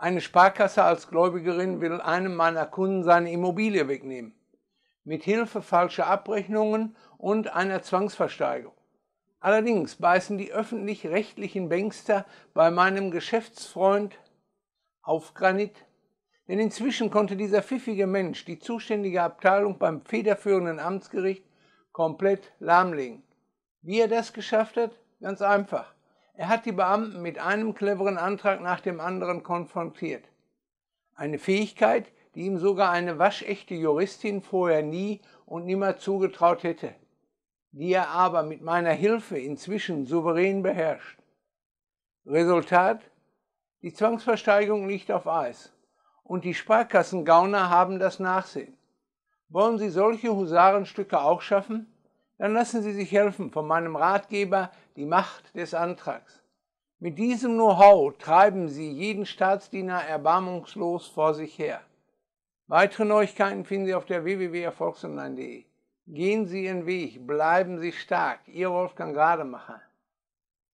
Eine Sparkasse als Gläubigerin will einem meiner Kunden seine Immobilie wegnehmen. Mit Hilfe falscher Abrechnungen und einer Zwangsversteigerung. Allerdings beißen die öffentlich-rechtlichen Bankster bei meinem Geschäftsfreund auf Granit. Denn inzwischen konnte dieser pfiffige Mensch die zuständige Abteilung beim federführenden Amtsgericht komplett lahmlegen. Wie er das geschafft hat? Ganz einfach. Er hat die Beamten mit einem cleveren Antrag nach dem anderen konfrontiert. Eine Fähigkeit, die ihm sogar eine waschechte Juristin vorher nie und nimmer zugetraut hätte, die er aber mit meiner Hilfe inzwischen souverän beherrscht. Resultat? Die Zwangsversteigerung liegt auf Eis. Und die Sparkassengauner haben das Nachsehen. Wollen sie solche Husarenstücke auch schaffen? dann lassen Sie sich helfen von meinem Ratgeber Die Macht des Antrags. Mit diesem Know-how treiben Sie jeden Staatsdiener erbarmungslos vor sich her. Weitere Neuigkeiten finden Sie auf der www.erfolgsonline.de. Gehen Sie Ihren Weg, bleiben Sie stark. Ihr Wolfgang Rademacher.